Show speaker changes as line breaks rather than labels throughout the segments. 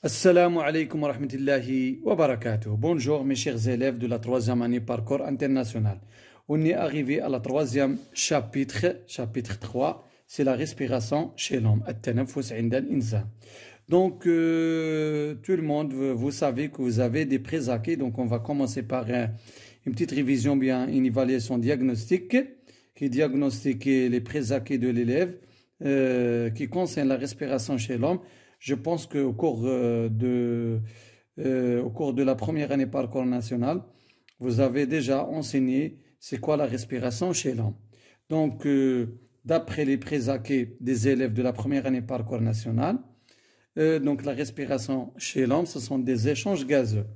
Assalamu alaikum wa rahmatullahi wa barakatuh. Bonjour mes chers élèves de la troisième année parcours international. On est arrivé à la troisième chapitre, chapitre 3, c'est la respiration chez l'homme. Donc, euh, tout le monde, vous savez que vous avez des présakés. Donc, on va commencer par une petite révision, bien une évaluation diagnostique qui diagnostique les présakés de l'élève euh, qui concerne la respiration chez l'homme. Je pense qu'au cours euh, de, euh, au cours de la première année parcours national, vous avez déjà enseigné c'est quoi la respiration chez l'homme. Donc, euh, d'après les présaqués des élèves de la première année parcours national, donc la respiration chez l'homme, ce sont des échanges gazeux.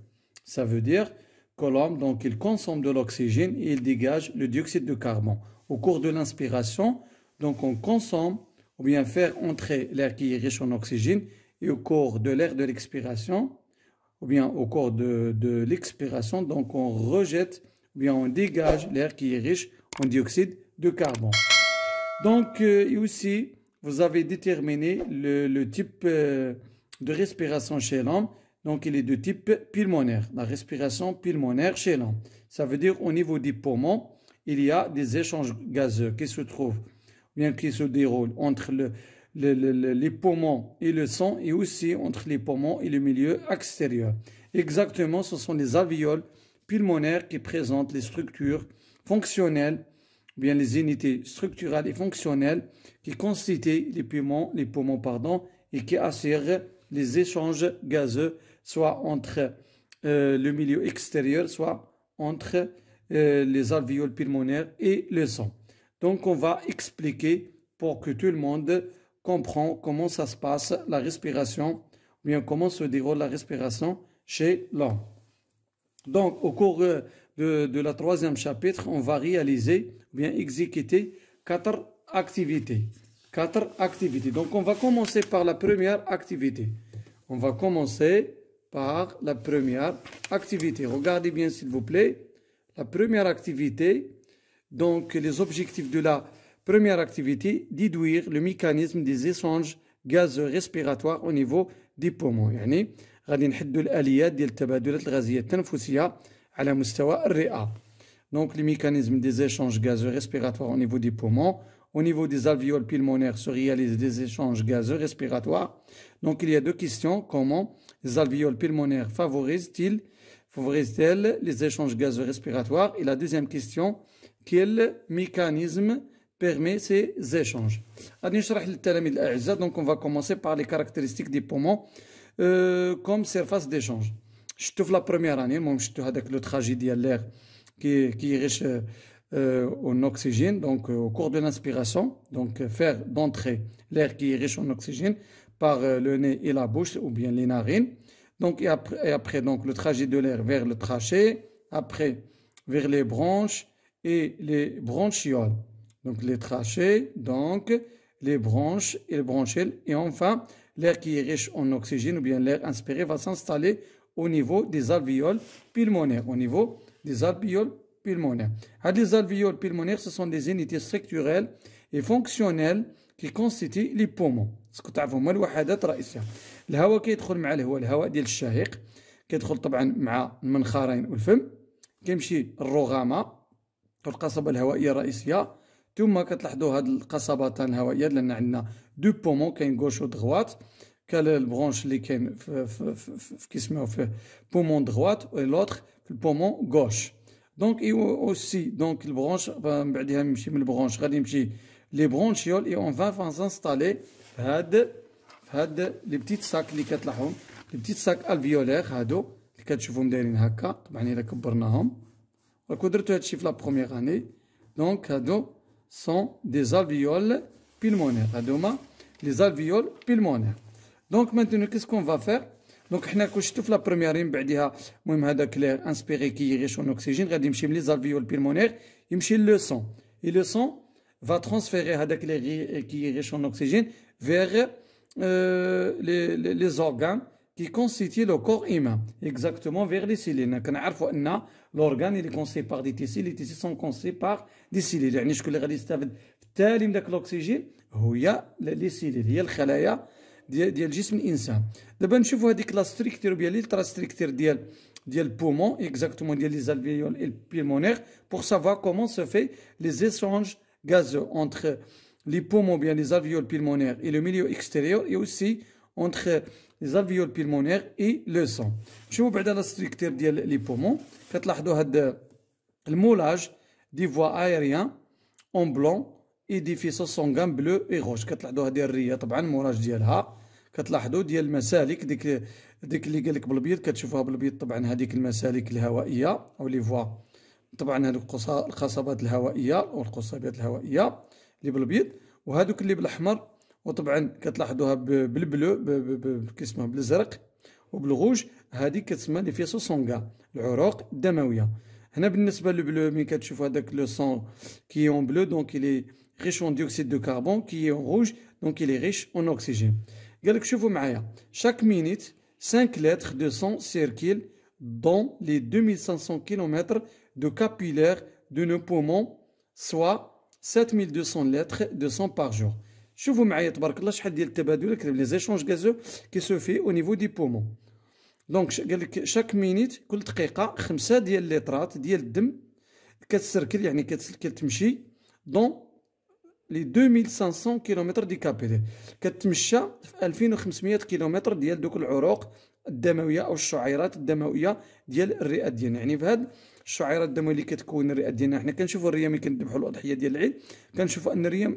Ça veut dire que l'homme, donc, il consomme de l'oxygène et il dégage le dioxyde de carbone. Au cours de l'inspiration, donc, on consomme ou bien faire entrer l'air qui est riche en oxygène et au corps de l'air de l'expiration, ou bien au corps de, l'expiration, donc on rejette, ou bien on dégage l'air qui est riche en dioxyde de carbone. Donc, ici euh, vous avez déterminé le, type euh, de respiration chez l'homme. Donc, il est de type pulmonaire, la respiration pulmonaire chez l'homme. Ça veut dire au niveau des poumons, il y a des échanges gazeux qui se trouvent bien qui se déroule entre les poumons et le sang et aussi entre les poumons et le milieu extérieur. Exactement, ce sont les alvéoles pulmonaires qui présentent les structures fonctionnelles, bien les unités structurelles et fonctionnelles qui constituent les poumons, les poumons pardon, et qui assurent les échanges gazeux, soit entre euh, le milieu extérieur, soit entre euh, les alvéoles pulmonaires et le sang. Donc on va expliquer pour que tout le monde comprend comment ça se passe la respiration, ou bien comment se déroule la respiration chez l'homme. Donc au cours euh, de, de, la troisième chapitre, on va réaliser, ou bien exécuter quatre activités. Quatre activités. Donc on va commencer par la première activité. On va commencer par la première activité. Regardez bien s'il vous plaît. La première activité, donc les objectifs de la première activité, déduire le mécanisme des échanges gaz respiratoires au niveau des poumons. يعني الاليات Donc les mécanismes des échanges gazeux respiratoires au niveau des poumons, au niveau des alvéoles pulmonaires se réalisent des échanges gazeux respiratoires. Donc il y a deux questions. Comment les alvéoles pulmonaires favorisent-ils favorisent-elles les échanges gazeux respiratoires Et la deuxième question, quel mécanisme permet ces échanges. Donc on va commencer par les caractéristiques des poumons euh, comme surface d'échange. Je trouve la première année, je trouve avec le trajet de l'air qui, qui est riche euh, en oxygène, donc euh, au cours de l'inspiration, donc faire d'entrée l'air qui est riche en oxygène par le nez et la bouche ou bien les narines. Donc, et après, et après donc, le trajet de l'air vers le trachée, après vers les branches, et les bronchioles Donc les trachées, donc les branches et les bronchioles. Et enfin, l'air qui est riche en oxygène ou bien l'air inspiré va s'installer au niveau des alvéoles pulmonaires, au niveau des alvéoles pulmonaires. Ah, les alvéoles pulmonaires, ce sont des unités structurelles et fonctionnelles qui constituent les poumons. Ce que طبعا مع والفم le القصبة الهوائية الرئيسية ثم كتلاحظوا هاد القصبة الهوائية لأن عندنا دو بومون كاين غوش و دغوات كال البرونش اللي كاين في, في, في, في كيسميو في بومون دغوات و لوطخ في البومون غوش دونك اي اوسي دونك البرونش من بعدها نمشي من البرونش غادي نمشي لي برونشيول اي اون فان فان سانستالي في هاد في هاد لي بتيت ساك اللي كتلاحظهم لي بتيت ساك الفيولير هادو اللي كتشوفهم دايرين هكا طبعا الا كبرناهم la première année, donc sont des alvéoles pulmonaires. les alvéoles pulmonaires. Donc maintenant, qu'est-ce qu'on va faire Donc, on a couché la première année, après ça, moi, je vais clair, inspiré qui est riche en oxygène, je vais les alvéoles pulmonaires, je vais le sang. Et le sang va transférer avec l'air qui est riche en oxygène vers euh, les, organes qui constituent le corps humain, exactement vers les cellules. Donc, on a L'organe est consé par des tissus, les tissus sont consé par des cellules. Regnez que les cellules doivent faire l'imp de l'oxygène, il les cellules, les cellules di di aljisme l'insa. Donc, je vous ai dit que la structure, rubialité très stricte di di poumons, exactement di al alvéolés pulmonaires, pour savoir comment se fait les échanges gazeux entre les poumons, bien les alvéoles pulmonaires et le milieu extérieur, et aussi اونتخ لي زالفيول بيلمونيغ اي لو سون نشوفو بعدا لا ستركتير ديال لي بومون كتلاحظو هاد المولاج دي فوا ايريان اون بلون اي دي فيسو سونغان بلو اي غوش كتلاحظو هادي الريه طبعا المولاج ديالها كتلاحظو ديال المسالك ديك ديك اللي قالك بالبيض كتشوفها بالبيض طبعا هاديك المسالك الهوائيه او لي فوا طبعا هذوك القصبات الهوائيه او القصابات الهوائيه اللي بالبيض وهادوك اللي بالاحمر وطبعا bleu rouge, كيسموها بالازرق وبالغوج هذه كتسمى لي فيسوسونغا العروق الدمويه هنا بالنسبه للبلو ملي كتشوفوا هذاك لو est en bleu, donc il est riche en dioxyde de carbone qui est en rouge, donc il est riche en oxygène. Chaque minute, 5 lettres de sang circulent dans les 2500 km de capillaires de nos poumons, soit 7200 lettres de sang par jour. شوفوا معايا تبارك الله شحال ديال التبادلات لي زيشونج غازو كي سو في او نيفو دي بومون دونك قال لك شاك مينيت كل دقيقه خمسة ديال ليطرات ديال الدم كتسركل يعني كتمشي دون لي 2500 كيلومتر دي كابيلير كتمشى في 2500 كيلومتر ديال دوك العروق الدمويه او الشعيرات الدمويه ديال الرئه ديالنا يعني في هاد الشعيرات الدمويه اللي كتكون الرئه ديالنا حنا كنشوفوا الريم ملي كنذبحوا الاضحيه ديال العيد كنشوفوا ان الريم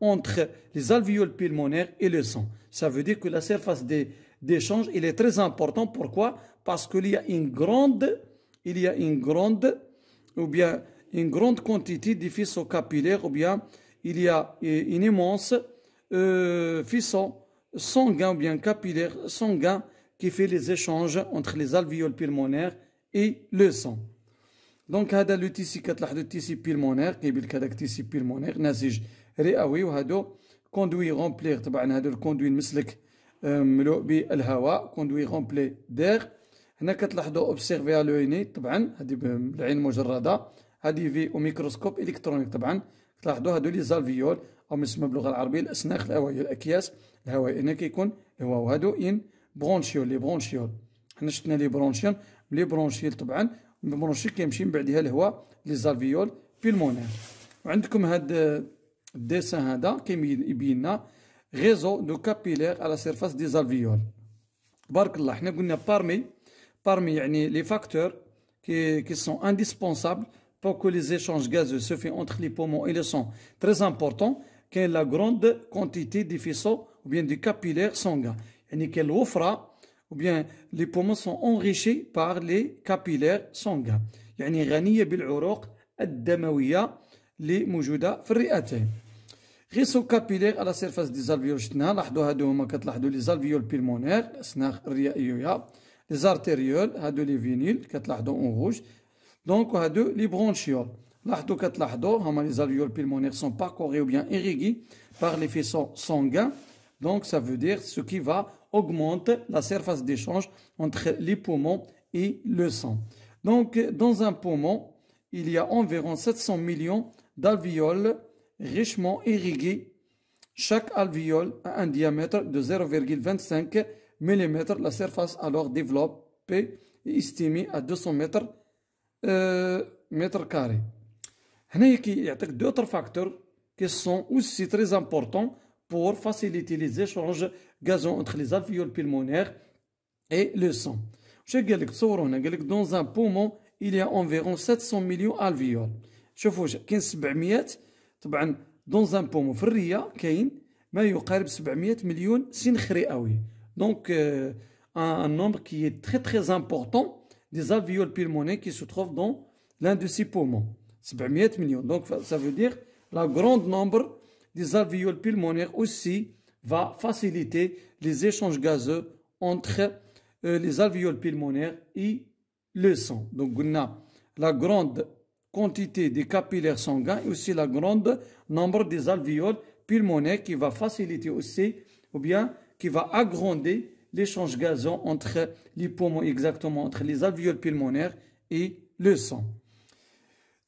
entre les alvéoles pulmonaires et le sang. Ça veut dire que la surface d'échange, il est très importante. Pourquoi Parce qu'il y a une grande, il y a une grande, ou bien une grande quantité de faisceaux capillaires, ou bien il y a euh, une immense euh, sanguin, ou bien capillaire sanguin, qui fait les échanges entre les alvéoles pulmonaires et le sang. Donc, هذا le tissu, le tissu pulmonaire, qui est le tissu pulmonaire, رئوي وهادو كوندوي رومبلي طبعا هادو الكوندوي المسلك ملوء بالهواء كوندوي غومبلي دير هنا كتلاحظوا اوبسيرفي لويني طبعا هذه بالعين المجرده هذه في وميكروسكوب الكترونيك طبعا تلاحظوا هادو لي زالفيول او مسمى باللغه العربيه الاسناخ الهوائيه الاكياس الهوائيه هنا كيكون هو وهادو ان برونشيول لي برونشيول حنا شفنا لي برونشيول لي برونشيول طبعا البرونشيل كيمشي من بعدها الهواء لي زالفيول بيلمونير وعندكم هاد dessin qui est le réseau de capillaires à la surface des alvéoles. parmi les facteurs qui, qui sont indispensables pour que les échanges gazeux se fassent entre les poumons et le sang très important ait la grande quantité de faisceaux ou bien du capillaires sanguins Yani, qu'elle ou bien les poumons sont enrichis par les capillaires sanguins يعني بالعروق damawiya li Réseau capillaire à la surface des alvéoles pulmonaires, les artérioles, les que les artérioles en rouge, donc les bronchioles. Les alvéoles pulmonaires sont parcourues ou bien irriguées par les faisceaux sanguins. Donc ça veut dire ce qui va augmenter la surface d'échange entre les poumons et le sang. Donc dans un poumon, il y a environ 700 millions d'alvéoles richement irrigué. Chaque alvéole a un diamètre de 0,25 mm. La surface alors développée est estimée à 200 mètres euh, mètres Il y a d'autres facteurs qui sont aussi très importants pour faciliter les échanges gazeux entre les alvéoles pulmonaires et le sang. Dans un poumon, il y a environ 700 millions d'alvéoles. شوفوا 15 700 dans euh, un nombre qui un y qui est très 700 millions des رئوي دونك qui se كي très l'un de ces poumons. 700 millions. Donc, ça veut dire la grande nombre des alvéoles pulmonaires aussi va faciliter les échanges gazeux entre euh, les alvéoles pulmonaires et le sang. Donc, on la grande quantité des capillaires sanguins et aussi la grande nombre des alvéoles pulmonaires qui va faciliter aussi ou bien qui va agrandir l'échange gazon entre les poumons exactement entre les alvéoles pulmonaires et le sang.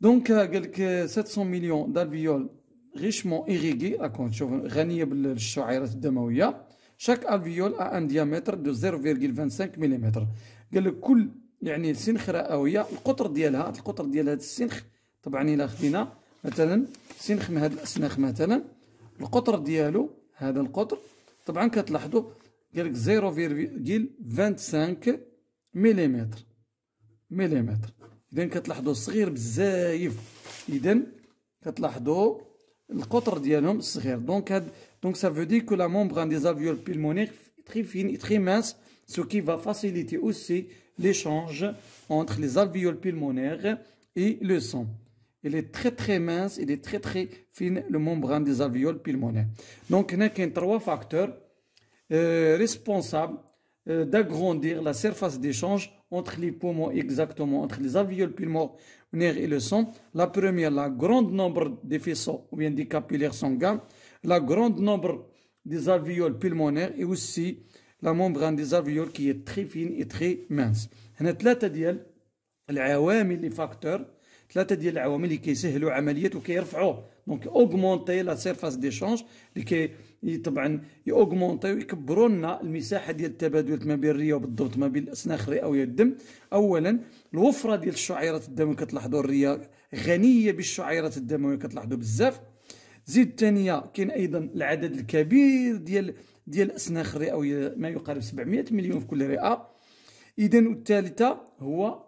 Donc euh, quelques 700 millions d'alvéoles richement irriguées irrigués, chaque alvéole a un diamètre de 0,25 mm. يعني سنخ رئوية هي القطر ديالها القطر ديال هذا السنخ طبعا إلا خدينا مثلا سنخ من هاد الأسناخ مثلا القطر ديالو هذا القطر طبعا كتلاحظوا قالك 0.25 مليمتر مليمتر اذا كتلاحظوا صغير بزايف اذا كتلاحظوا القطر ديالهم صغير دونك هاد دونك سا فو دي كو لا مومبران دي زافيول بيلمونيغ تري فين تري مانس سو كي فا فاسيليتي اوسي l'échange entre les alvéoles pulmonaires et le sang. Il est très très mince, il est très très fine, le membrane des alvéoles pulmonaires. Donc, il n'y a trois facteurs euh, responsables euh, d'agrandir la surface d'échange entre les poumons exactement, entre les alvéoles pulmonaires et le sang. La première, la grande nombre des faisceaux ou bien des capillaires sanguins, la grande nombre des alvéoles pulmonaires et aussi لا مومبران ديزارفيول كي تري فين اي تري مانس هنا ثلاثه ديال العوامل لي فاكتور ثلاثه ديال العوامل اللي كيسهلوا عمليات وكيرفعوه دونك اوغمونتي لا سيرفاس دي شونج اللي كي طبعا يوغمونتيو ويكبروا لنا المساحه ديال التبادلات ما بين الريه وبالضبط ما بين الاسناخ الرئويه الدم اولا الوفره ديال الشعيرات الدمويه كتلاحظوا الريه غنيه بالشعيرات الدمويه كتلاحظوا بزاف زيد الثانيه كاين ايضا العدد الكبير ديال ديال الاسناخ الرئويه ما يقارب 700 مليون في كل رئه اذا والثالثه هو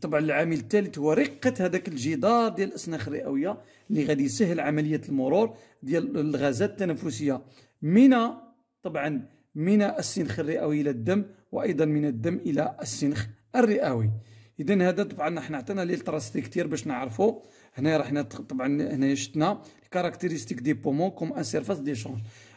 طبعا العامل الثالث هو رقه هذاك الجدار ديال الاسناخ الرئويه اللي غادي يسهل عمليه المرور ديال الغازات التنفسيه من طبعا من السنخ الرئوي الى الدم وايضا من الدم الى السنخ الرئوي اذا هذا طبعا حنا عطينا ليه التراستي كثير باش نعرفوا هنا راه حنا طبعا هنا شفنا الكاركتيرستيك دي بومون كوم ان سيرفاس دي شونج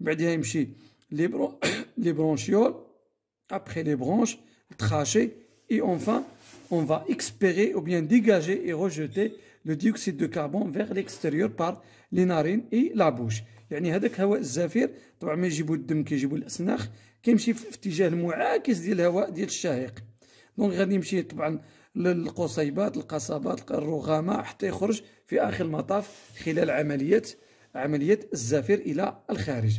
بعدها يمشي لي برو لي برونشيول ابخي لي برونش التراشي اي اونفان اون فا اكسبيري او بيان ديغاجي اي روجيتي لو ديوكسيد دو carbone فيغ ليكستيريور بار لي نارين اي لا بوش يعني هذاك هواء الزفير طبعا ما يجيبو الدم كيجيبو الاسناخ كيمشي في اتجاه المعاكس ديال الهواء ديال الشهيق دونك غادي يمشي طبعا للقصيبات القصبات الرغامه حتى يخرج في اخر المطاف خلال عمليه عمليه الزفير الى الخارج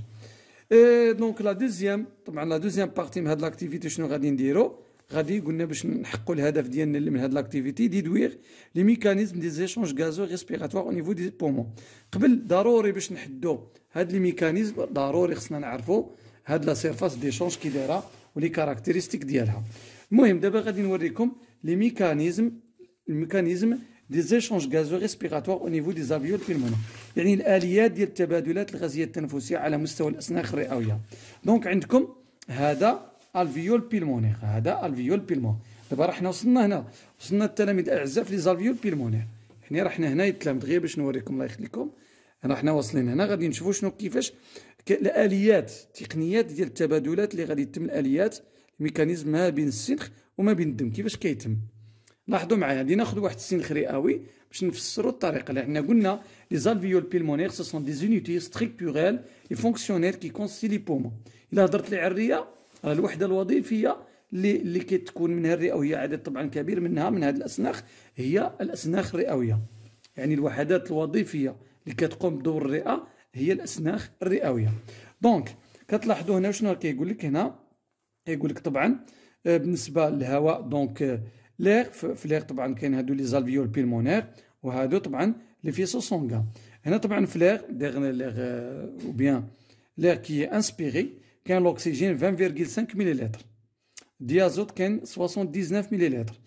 أه، دونك لا دوزيام طبعا لا دوزيام بارتي من هاد لاكتيفيتي شنو غادي نديرو غادي قلنا باش نحقوا الهدف ديالنا اللي من هاد لاكتيفيتي ديدوير لي ميكانيزم دي زيشونج غازو ريسبيراتوار او نيفو دي بومون قبل ضروري باش نحدو هاد لي ميكانيزم ضروري خصنا نعرفو هاد لا سيرفاس دي شونج كي دايره ولي كاركتيريستيك ديالها المهم دابا غادي نوريكم لي ميكانيزم الميكانيزم دي زيشونج غازو ريسبيراتوار او نيفو دي زافيول بيلمونير يعني الاليات ديال التبادلات الغازيه التنفسيه على مستوى الاسناخ الرئويه دونك عندكم هذا الفيول بيلمونير هذا الفيول بيلمون دابا راه حنا وصلنا هنا وصلنا التلاميذ الاعزاء في لي زافيول بيلمونير حنا راه حنا هنا يتلامد غير باش نوريكم الله يخليكم راه حنا واصلين هنا غادي نشوفوا شنو كيفاش الاليات التقنيات ديال التبادلات اللي غادي يتم الاليات الميكانيزم ما بين السنخ وما بين الدم كيفاش كيتم لاحظوا معايا غادي ناخذ واحد السين خريقاوي باش نفسروا الطريقه لان قلنا لي زالفيول بيلمونير سو سون دي زونيتي ستريكتوريل لي فونكسيونير كي كونسي لي بومون الا هضرت لي على الريه راه الوحده الوظيفيه اللي اللي كتكون منها الرئويه عدد طبعا كبير منها من هذه الاسناخ هي الاسناخ الرئويه يعني الوحدات الوظيفيه اللي كتقوم بدور الرئه هي الاسناخ الرئويه دونك كتلاحظوا هنا شنو كيقول لك هنا كيقول لك طبعا آه، بالنسبه للهواء دونك ليغ في ليغ طبعا كاين هادو لي زالفيول بيلمونير وهادو طبعا لي فيسو سونغان هنا طبعا في ليغ ديغني ليغ او بيان ليغ كي انسبيري كاين لوكسيجين 20,5 مليلتر ديازوت كاين 79 مليلتر